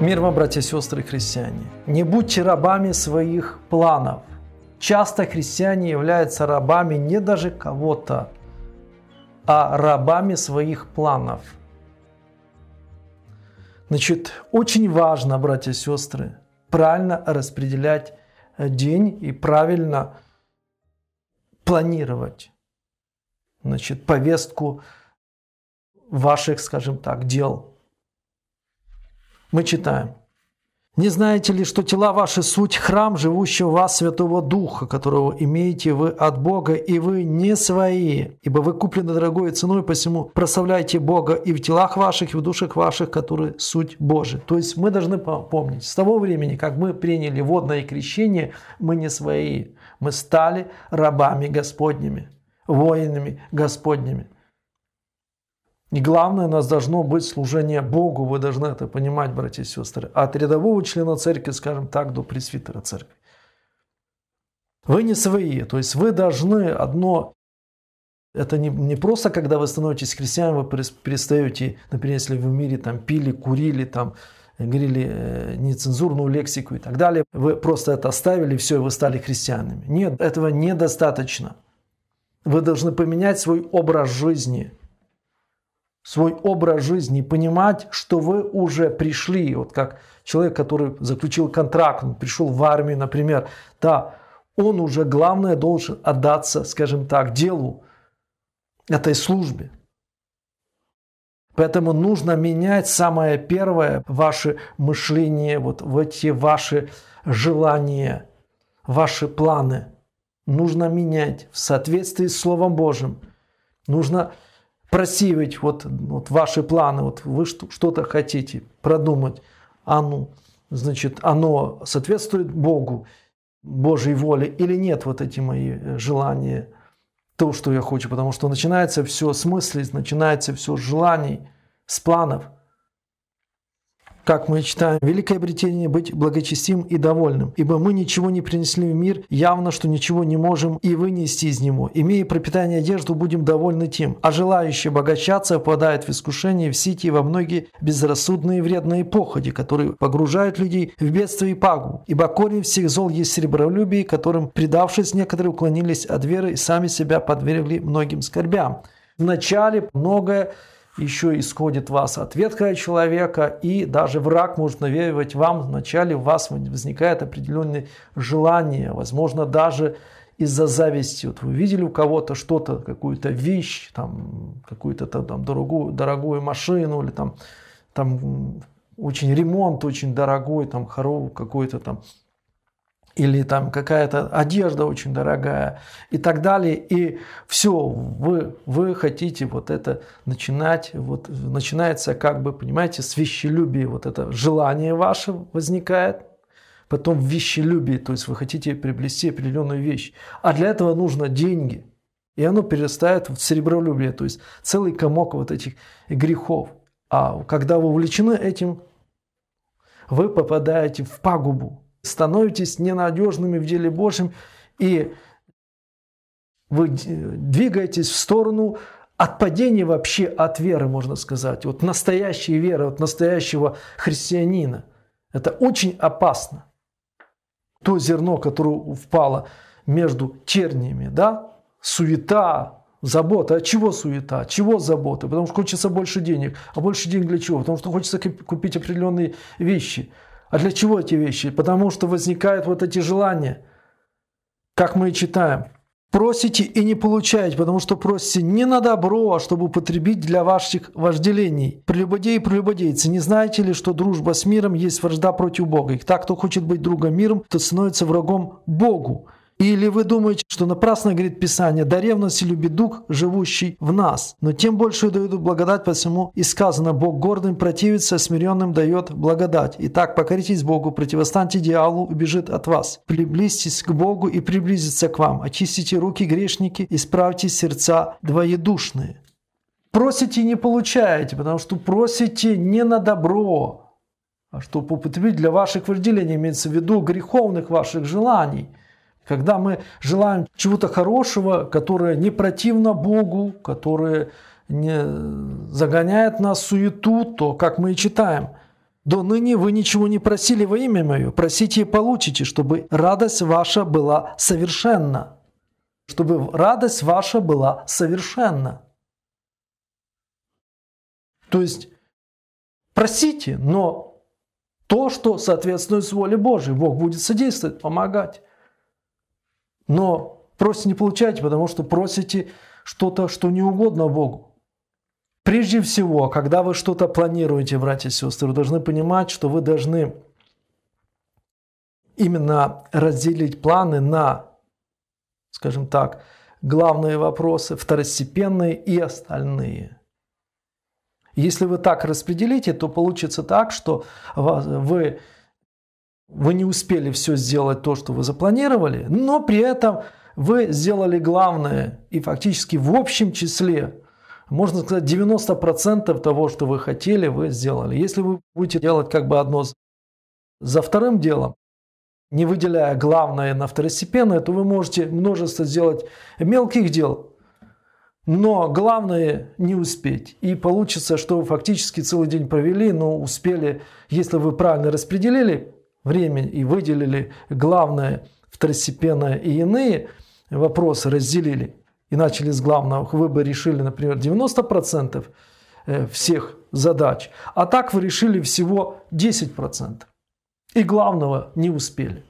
Мир вам, братья и сестры христиане. Не будьте рабами своих планов. Часто христиане являются рабами не даже кого-то, а рабами своих планов. Значит, очень важно, братья и сестры, правильно распределять э, день и правильно планировать значит, повестку ваших, скажем так, дел мы читаем. Не знаете ли, что тела ваши – суть храм живущего в вас Святого Духа, которого имеете вы от Бога, и вы не свои, ибо вы куплены дорогой ценой, посему прославляйте Бога и в телах ваших, и в душах ваших, которые суть Божия». То есть мы должны помнить, с того времени, как мы приняли водное крещение, мы не свои, мы стали рабами Господними, воинами Господними. И главное, у нас должно быть служение Богу, вы должны это понимать, братья и сестры, от рядового члена церкви, скажем так, до пресвитера церкви. Вы не свои, то есть вы должны одно... Это не, не просто, когда вы становитесь христианами вы перестаете, например, если вы в мире там пили, курили, там э, говорили э, нецензурную лексику и так далее. Вы просто это оставили, все, и вы стали христианами. Нет, этого недостаточно. Вы должны поменять свой образ жизни – свой образ жизни, понимать, что вы уже пришли, вот как человек, который заключил контракт, он пришел в армию, например, да, он уже, главное, должен отдаться, скажем так, делу, этой службе. Поэтому нужно менять самое первое ваше мышление, вот в эти ваши желания, ваши планы. Нужно менять в соответствии с Словом Божьим. Нужно просеивать вот, вот ваши планы, вот вы что-то хотите продумать, а ну, значит, оно соответствует Богу, Божьей воле или нет вот эти мои э, желания, то, что я хочу, потому что начинается все с мыслей, начинается все с желаний, с планов – как мы читаем, «Великое обретение – быть благочестивым и довольным, ибо мы ничего не принесли в мир, явно, что ничего не можем и вынести из него. Имея пропитание одежду, будем довольны тем. А желающие богачаться попадают в искушение, в сети и во многие безрассудные и вредные походи, которые погружают людей в бедствие и пагубу. Ибо корень всех зол есть серебролюбие, которым, предавшись, некоторые уклонились от веры и сами себя подвергли многим скорбям». Вначале многое еще исходит вас от ветхого человека, и даже враг может навеивать вам, вначале у вас возникает определенное желание, возможно, даже из-за зависти. Вот вы видели у кого-то что-то, какую-то вещь, там, какую-то там дорогую, дорогую машину, или там, там очень ремонт очень дорогой, там, хорову какой-то там или там какая-то одежда очень дорогая и так далее. И все, вы, вы хотите вот это начинать, вот начинается как бы, понимаете, с вещелюбия, вот это желание ваше возникает, потом в вещелюбии, то есть вы хотите приобрести определенную вещь, а для этого нужно деньги, и оно перестает в серебролюбие, то есть целый комок вот этих грехов. А когда вы увлечены этим, вы попадаете в пагубу, становитесь ненадежными в деле Божьем, и вы двигаетесь в сторону от падения вообще от веры, можно сказать, вот настоящей веры, от настоящего христианина. Это очень опасно. То зерно, которое впало между чернями, да, суета, забота. А чего суета? Чего забота? Потому что хочется больше денег. А больше денег для чего? Потому что хочется купить определенные вещи. А для чего эти вещи? Потому что возникают вот эти желания, как мы и читаем. Просите и не получаете, потому что просите не на добро, а чтобы употребить для ваших вожделений. Прелюбодеи и прелюбодейцы, не знаете ли, что дружба с миром есть вражда против Бога? И так, кто хочет быть другом миром, тот становится врагом Богу. Или вы думаете, что напрасно говорит Писание, да ревности любит Дух, живущий в нас. Но тем больше дают благодать, посему и сказано, Бог гордым противится, смиренным дает благодать. Итак, покоритесь Богу, противостаньте дьяволу, убежит от вас. Приблизьтесь к Богу и приблизится к вам. Очистите руки грешники, исправьте сердца двоедушные. Просите и не получаете, потому что просите не на добро, а чтобы употребить для ваших вожделений, имеется в виду греховных ваших желаний – когда мы желаем чего-то хорошего, которое не противно Богу, которое не загоняет нас в суету, то, как мы и читаем, «До ныне вы ничего не просили во имя Мое, просите и получите, чтобы радость ваша была совершенна». Чтобы радость ваша была совершенна. То есть просите, но то, что соответствует воле Божьей, Бог будет содействовать, помогать но просите не получаете, потому что просите что-то, что не угодно Богу. Прежде всего, а когда вы что-то планируете, братья и сестры, вы должны понимать, что вы должны именно разделить планы на, скажем так, главные вопросы, второстепенные и остальные. Если вы так распределите, то получится так, что вы вы не успели все сделать то, что вы запланировали, но при этом вы сделали главное и фактически в общем числе, можно сказать, 90% того, что вы хотели, вы сделали. Если вы будете делать как бы одно за вторым делом, не выделяя главное на второстепенное, то вы можете множество сделать мелких дел, но главное не успеть. И получится, что вы фактически целый день провели, но успели, если вы правильно распределили время и выделили главное, второстепенное и иные вопросы разделили и начали с главного. Вы бы решили, например, 90% э, всех задач, а так вы решили всего 10%. И главного не успели.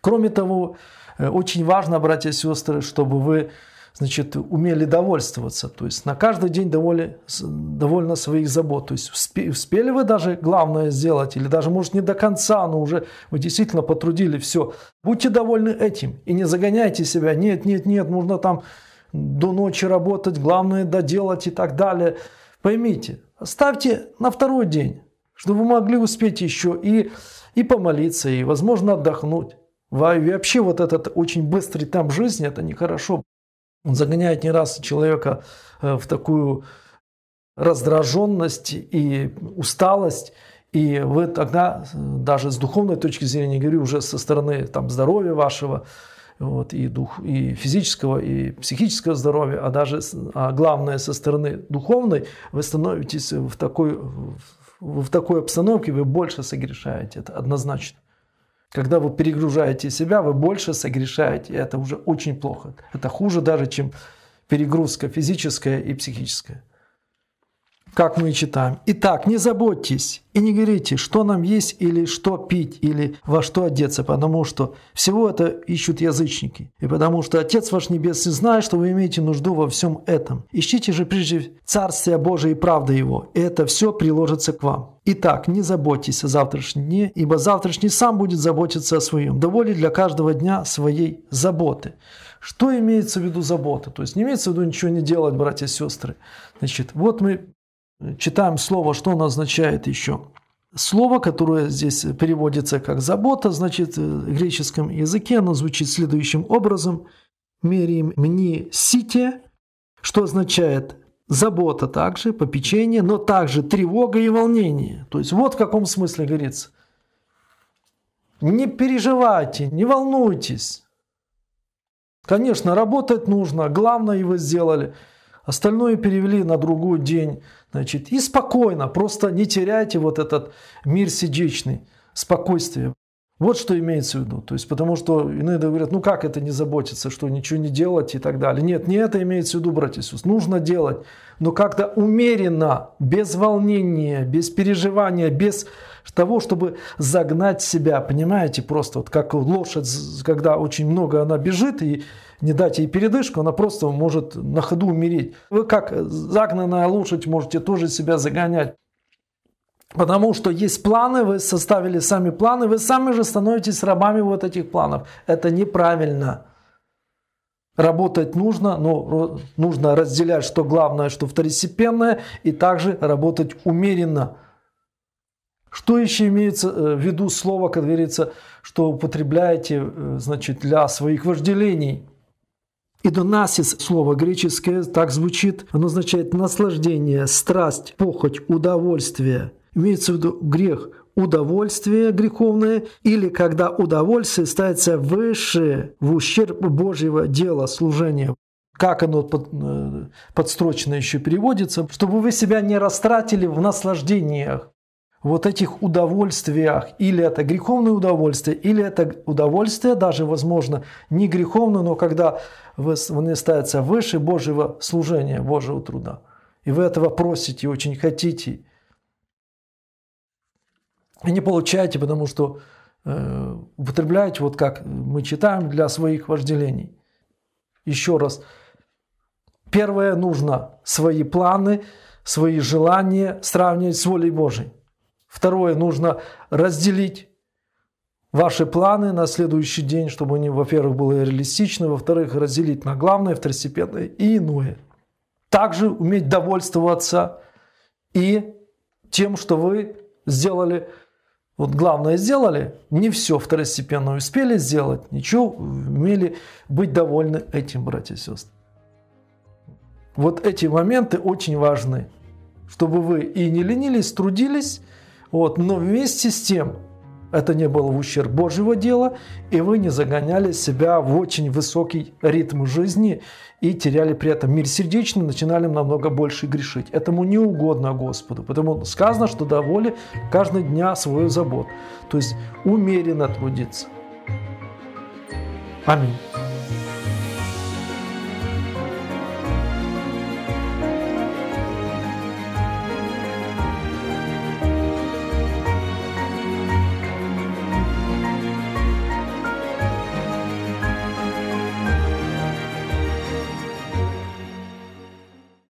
Кроме того, э, очень важно, братья и сестры, чтобы вы значит, умели довольствоваться. То есть на каждый день довольны, довольно своих забот. То есть успели вы даже главное сделать, или даже, может, не до конца, но уже вы действительно потрудили все. Будьте довольны этим и не загоняйте себя. Нет, нет, нет, нужно там до ночи работать, главное доделать и так далее. Поймите, ставьте на второй день, чтобы вы могли успеть еще и, и помолиться, и, возможно, отдохнуть. Вообще вот этот очень быстрый темп жизни, это нехорошо. Он загоняет не раз человека э, в такую раздраженность и усталость. И вы тогда, э, даже с духовной точки зрения, говорю, уже со стороны там, здоровья вашего, вот, и, дух, и физического, и психического здоровья, а даже, а главное, со стороны духовной, вы становитесь в такой, в такой обстановке, вы больше согрешаете, это однозначно. Когда вы перегружаете себя, вы больше согрешаете. И это уже очень плохо. Это хуже даже, чем перегрузка физическая и психическая как мы читаем. Итак, не заботьтесь и не говорите, что нам есть или что пить, или во что одеться, потому что всего это ищут язычники. И потому что Отец ваш Небесный знает, что вы имеете нужду во всем этом. Ищите же прежде Царствие Божие и правды Его, и это все приложится к вам. Итак, не заботьтесь о завтрашнем дне, ибо завтрашний сам будет заботиться о своем. Доволи для каждого дня своей заботы. Что имеется в виду забота? То есть не имеется в виду ничего не делать, братья и сестры. Значит, вот мы читаем слово, что оно означает еще. Слово, которое здесь переводится как «забота», значит, э, в греческом языке оно звучит следующим образом. «Мерим мни сите», что означает забота также, попечение, но также тревога и волнение. То есть вот в каком смысле говорится. Не переживайте, не волнуйтесь. Конечно, работать нужно, главное его сделали. Остальное перевели на другой день, Значит, и спокойно, просто не теряйте вот этот мир сердечный, спокойствие. Вот что имеется в виду. То есть, потому что иные говорят, ну как это не заботиться, что ничего не делать и так далее. Нет, не это имеется в виду, братья Иисус. Нужно делать, но как-то умеренно, без волнения, без переживания, без того, чтобы загнать себя, понимаете, просто вот как лошадь, когда очень много она бежит и не дать ей передышку, она просто может на ходу умереть. Вы как загнанная лошадь можете тоже себя загонять. Потому что есть планы, вы составили сами планы, вы сами же становитесь рабами вот этих планов. Это неправильно. Работать нужно, но нужно разделять, что главное, что второстепенное, и также работать умеренно. Что еще имеется э, в виду слово, как говорится, что употребляете э, значит, для своих вожделений? Идонасис, слово греческое, так звучит, оно означает наслаждение, страсть, похоть, удовольствие – Имеется в виду грех удовольствие греховное, или когда удовольствие ставится выше в ущерб Божьего дела служения. Как оно под, э, подстрочно еще переводится, чтобы вы себя не растратили в наслаждениях, вот этих удовольствиях, или это греховное удовольствие, или это удовольствие, даже, возможно, не греховное, но когда вы, они ставится выше Божьего служения, Божьего труда. И вы этого просите, очень хотите – и не получаете, потому что э, употребляете, вот как мы читаем, для своих вожделений. Еще раз, первое нужно свои планы, свои желания сравнивать с волей Божьей. Второе, нужно разделить ваши планы на следующий день, чтобы они, во-первых, были реалистичны, во-вторых, разделить на главное, второстепенное и иное. Также уметь довольствоваться и тем, что вы сделали вот главное сделали, не все второстепенно успели сделать, ничего, умели быть довольны этим, братья и сестры. Вот эти моменты очень важны, чтобы вы и не ленились, трудились, вот, но вместе с тем это не было в ущерб Божьего дела, и вы не загоняли себя в очень высокий ритм жизни и теряли при этом мир сердечный, начинали намного больше грешить. Этому не угодно Господу, поэтому сказано, что доволи каждый дня свою заботу. То есть умеренно трудиться. Аминь.